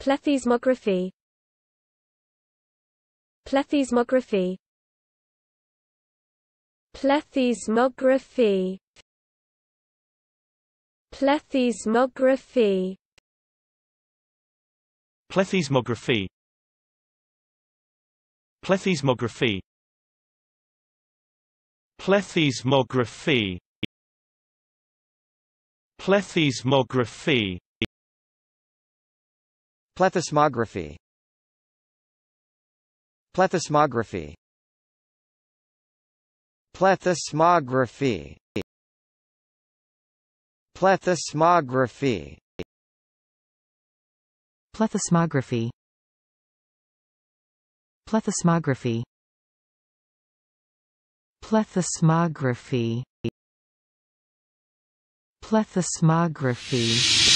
Plethysmography Plethysmography Plethysmography Plethysmography Plethysmography Plethysmography Plethysmography Plethysmography Plethysmography Plethysmography Plethysmography Plethysmography Plethysmography Plethysmography Plethysmography Plethysmography